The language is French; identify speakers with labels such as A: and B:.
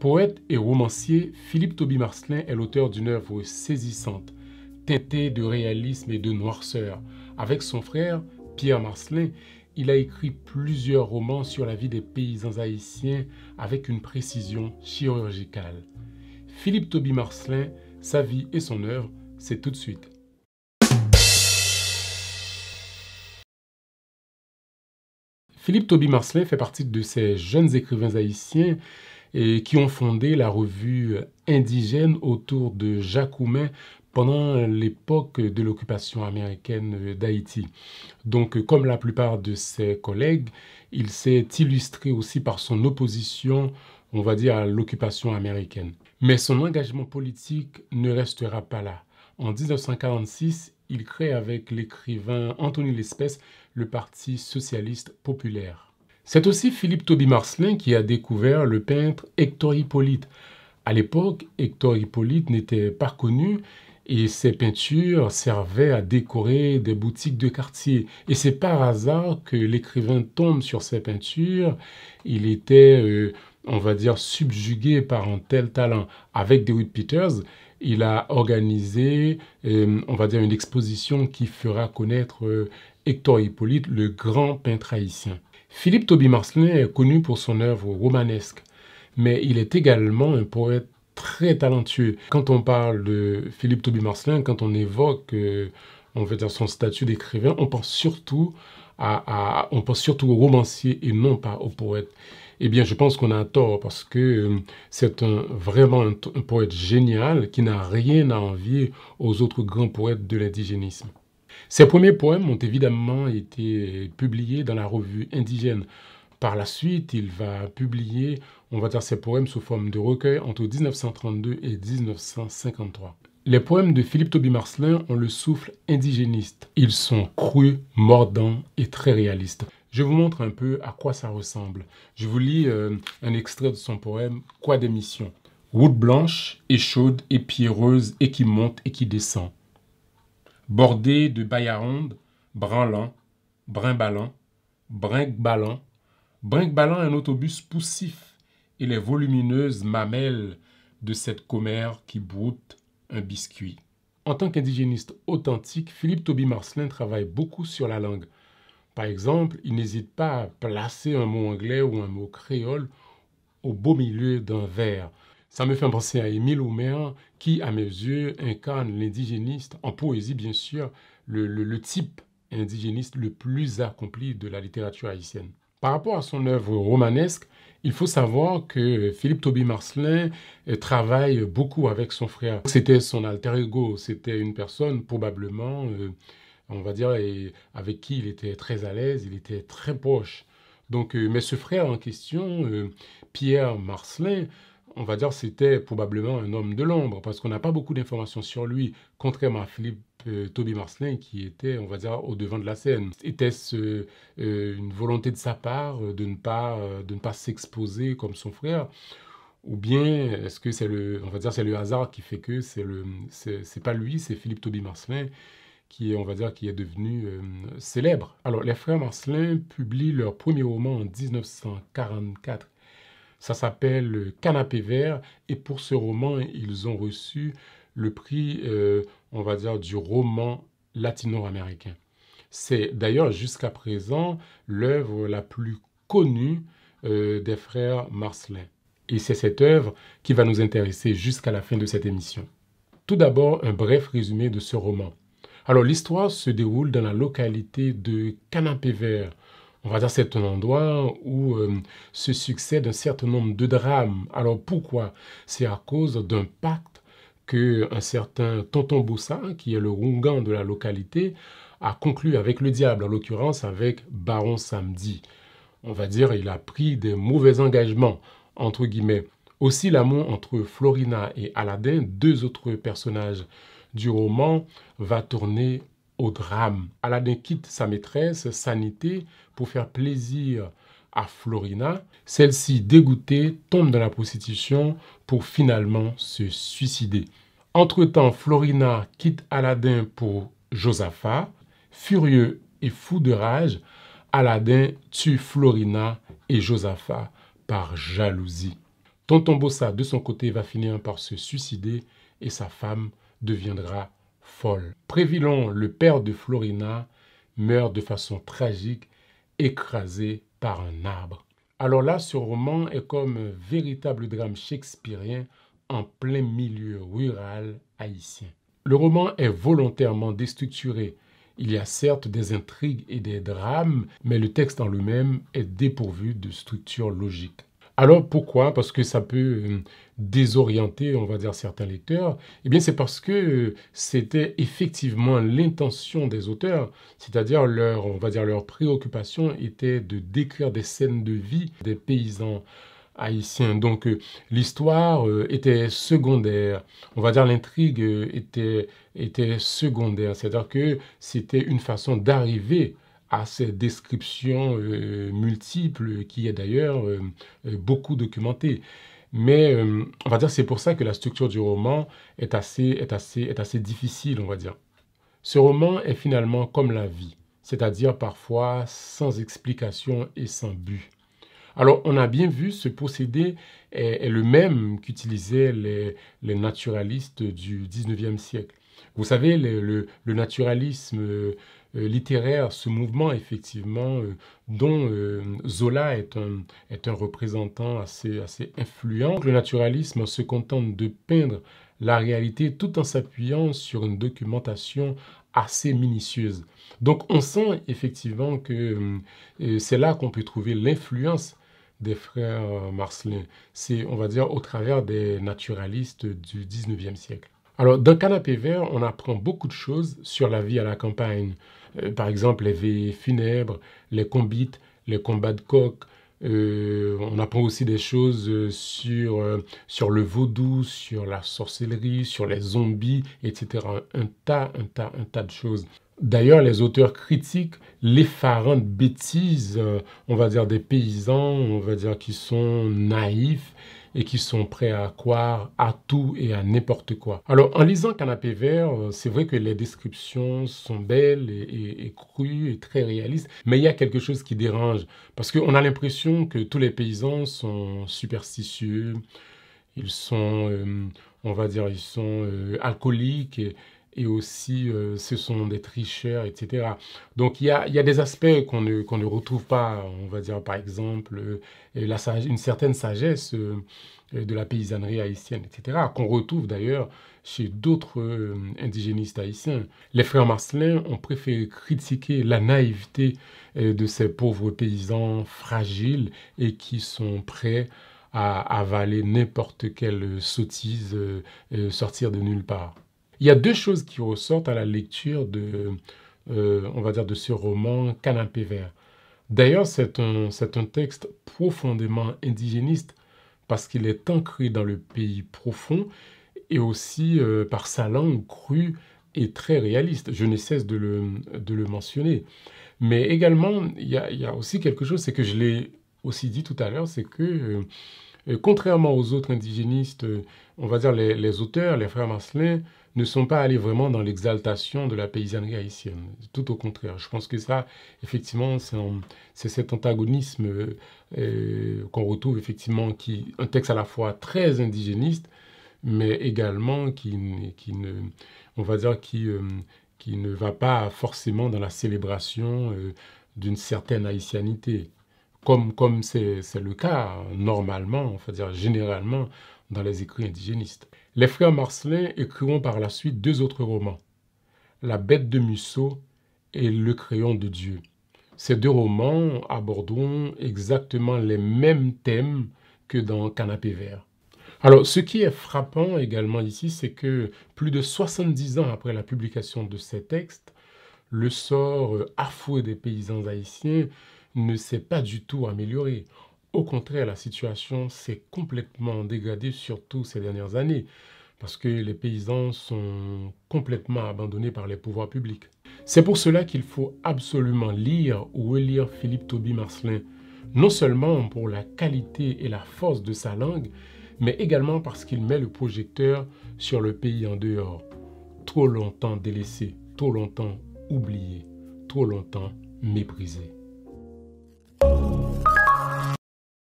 A: Poète et romancier, Philippe Toby Marcelin est l'auteur d'une œuvre saisissante, teintée de réalisme et de noirceur. Avec son frère, Pierre Marcelin, il a écrit plusieurs romans sur la vie des paysans haïtiens avec une précision chirurgicale. Philippe Toby Marcelin, sa vie et son œuvre, c'est tout de suite. Philippe Toby Marcelin fait partie de ces jeunes écrivains haïtiens et qui ont fondé la revue indigène autour de Jacques pendant l'époque de l'occupation américaine d'Haïti. Donc, comme la plupart de ses collègues, il s'est illustré aussi par son opposition, on va dire, à l'occupation américaine. Mais son engagement politique ne restera pas là. En 1946, il crée avec l'écrivain Anthony Lespèce le Parti socialiste populaire. C'est aussi Philippe Toby Marcelin qui a découvert le peintre Hector Hippolyte. À l'époque, Hector Hippolyte n'était pas connu et ses peintures servaient à décorer des boutiques de quartier. Et c'est par hasard que l'écrivain tombe sur ses peintures. Il était, euh, on va dire, subjugué par un tel talent. Avec David Peters, il a organisé, euh, on va dire, une exposition qui fera connaître euh, Hector Hippolyte, le grand peintre haïtien. Philippe Toby Marcelin est connu pour son œuvre romanesque, mais il est également un poète très talentueux. Quand on parle de Philippe Toby Marcelin, quand on évoque euh, on dire son statut d'écrivain, on pense surtout à, on pense surtout romancier et non pas au poète. Eh bien, je pense qu'on a tort parce que euh, c'est un, vraiment un poète génial qui n'a rien à envier aux autres grands poètes de l'indigénisme. Ses premiers poèmes ont évidemment été euh, publiés dans la revue indigène. Par la suite, il va publier, on va dire, ses poèmes sous forme de recueil entre 1932 et 1953. Les poèmes de Philippe Toby Marcelin ont le souffle indigéniste. Ils sont crus, mordants et très réalistes. Je vous montre un peu à quoi ça ressemble. Je vous lis euh, un extrait de son poème Quoi d'émission ?»« Route blanche et chaude et pierreuse et qui monte et qui descend. Bordé de ronde, branlant, brimballant, brinque-ballant un autobus poussif et les volumineuses mamelles de cette commère qui broute un biscuit. En tant qu'indigéniste authentique, Philippe Toby Marcelin travaille beaucoup sur la langue. Par exemple, il n'hésite pas à placer un mot anglais ou un mot créole au beau milieu d'un verre. Ça me fait penser à Émile Ouméan, qui, à mes yeux, incarne l'indigéniste, en poésie bien sûr, le, type indigéniste le plus accompli de la littérature haïtienne. Par rapport à son œuvre romanesque, il faut savoir que Philippe Tobie Marcelin euh, travaille beaucoup avec son frère. C'était son alter ego, c'était une personne probablement, euh, on va dire, avec qui il était très à l'aise, il était très proche. Donc, euh, mais ce frère en question, Pierre Marcelin, on va dire, c'était probablement un homme de l'ombre, parce qu'on n'a pas beaucoup d'informations sur lui, contrairement à Philippe euh, Toby Marcelin, qui était, on va dire, au devant de la scène. Était-ce euh, euh, une volonté de sa part de ne pas, de ne pas s'exposer comme son frère ou bien est-ce que c'est le, on va dire, c'est le hasard qui fait que c'est le, c'est pas lui, c'est Philippe Toby Marcelin qui est, on va dire, qui est devenu célèbre. Alors, les frères Marcelin publient leur premier roman en 1944 ça s'appelle Canapé vert et pour ce roman, ils ont reçu le prix, euh, on va dire, du roman latino-américain. C'est d'ailleurs jusqu'à présent l'œuvre la plus connue euh, des frères Marcelin. Et c'est cette œuvre qui va nous intéresser jusqu'à la fin de cette émission. Tout d'abord, un bref résumé de ce roman. Alors l'histoire se déroule dans la localité de Canapé Vert, on va dire c'est un endroit où euh, se succèdent un certain nombre de drames. Alors pourquoi C'est à cause d'un pacte que un certain Tonton Boussa, qui est le Rungan de la localité, a conclu avec le diable, en l'occurrence avec Baron Samedi. On va dire il a pris des mauvais engagements, entre guillemets. Aussi l'amour entre Florina et Aladdin, deux autres personnages du roman, va tourner au drame. Aladdin quitte sa maîtresse, Sanité, pour faire plaisir à Florina. Celle-ci, dégoûtée, tombe dans la prostitution pour finalement se suicider. Entre-temps, Florina quitte Aladdin pour Josaphat. Furieux et fou de rage, Aladdin tue Florina et Josaphat par jalousie. Tonton Bossa, de son côté, va finir par se suicider et sa femme deviendra folle. le père de Florina, meurt de façon tragique, écrasé par un arbre. Alors là, ce roman est comme un véritable drame shakespearien en plein milieu rural haïtien. Le roman est volontairement déstructuré. Il y a certes des intrigues et des drames, mais le texte en lui-même est dépourvu de structure logique. Alors pourquoi Parce que ça peut euh, désorienter, on va dire, certains lecteurs. Eh bien, c'est parce que euh, c'était effectivement l'intention des auteurs, c'est-à-dire leur, on va dire, leur préoccupation était de décrire des scènes de vie des paysans haïtiens. Donc euh, l'histoire était secondaire, on va dire l'intrigue était, était secondaire, c'est-à-dire que c'était une façon d'arriver à ces descriptions euh, multiples qui est d'ailleurs euh, euh, beaucoup documentée. Mais on va dire c'est pour ça que la structure du roman est assez, est, assez, est assez difficile, on va dire. Ce roman est finalement comme la vie, c'est-à-dire parfois sans explication et sans but. Alors on a bien vu ce procédé est, le même qu'utilisaient les, naturalistes du 19e siècle. Vous savez, le naturalisme euh, littéraire, ce mouvement effectivement euh, dont euh, Zola est un, est un représentant assez, assez influent. Le naturalisme se contente de peindre la réalité tout en s'appuyant sur une documentation assez minutieuse. Donc on sent effectivement que c'est là qu'on peut trouver l'influence des frères Marcelin. C'est, on va dire, au travers des naturalistes du 19e siècle. Alors, dans Canapé Vert, on apprend beaucoup de choses sur la vie à la campagne. Euh, par exemple, les veillées funèbres, les combites, les combats de coq. Euh, on apprend aussi des choses euh, sur, sur le vaudou, sur la sorcellerie, sur les zombies, etc. Un tas, un tas, un tas de choses. D'ailleurs, les auteurs critiquent l'effarante bêtise, on va dire, des paysans, on va dire, qui sont naïfs et qui sont prêts à croire à tout et à n'importe quoi. Alors en lisant Canapé Vert, euh, c'est vrai que les descriptions sont belles et, crues et très réalistes, mais il y a quelque chose qui dérange parce qu'on a l'impression que tous les paysans sont superstitieux, ils sont, euh, on va dire, ils sont euh, alcooliques et aussi euh, ce sont des tricheurs, etc. Donc il y a, des aspects qu'on ne, retrouve pas, on va dire par exemple euh, une certaine sagesse euh, de la paysannerie haïtienne, etc., qu'on retrouve d'ailleurs chez d'autres indigénistes haïtiens. Les frères Marcelin ont préféré critiquer la naïveté de ces pauvres paysans fragiles et qui sont prêts à avaler n'importe quelle sottise sortir de nulle part. Il y a deux choses qui ressortent à la lecture de, euh, on va dire, de ce roman Canapé vert. D'ailleurs, c'est un, texte profondément indigéniste parce qu'il est ancré dans le pays profond et aussi euh, par sa langue crue et très réaliste. Je ne cesse de le, mentionner. Mais également, il y, a, aussi quelque chose, c'est que je l'ai aussi dit tout à l'heure, c'est que euh, contrairement aux autres indigénistes, on va dire les, auteurs, les frères Marcelin, ne sont pas allés vraiment dans l'exaltation de la paysannerie haïtienne. Tout au contraire. Je pense que ça, effectivement, c'est cet antagonisme euh, euh, qu'on retrouve, effectivement, qui, un texte à la fois très indigéniste, mais également qui, ne, on va dire, euh, qui, ne va pas forcément dans la célébration d'une certaine haïtianité. Comme, c'est le cas normalement, on va dire généralement, dans les écrits indigénistes. Les frères Marcelin écriront par la suite deux autres romans, La bête de Musso et Le crayon de Dieu. Ces deux romans aborderont exactement les mêmes thèmes que dans Canapé vert. Alors, ce qui est frappant également ici, c'est que plus de 70 ans après la publication de ces textes, le sort affoué des paysans haïtiens ne s'est pas du tout amélioré. Au contraire, la situation s'est complètement dégradée, surtout ces dernières années, parce que les paysans sont complètement abandonnés par les pouvoirs publics. C'est pour cela qu'il faut absolument lire ou relire Philippe Tobie Marcelin, non seulement pour la qualité et la force de sa langue, mais également parce qu'il met le projecteur sur le pays en dehors, trop longtemps délaissé, trop longtemps oublié, trop longtemps méprisé.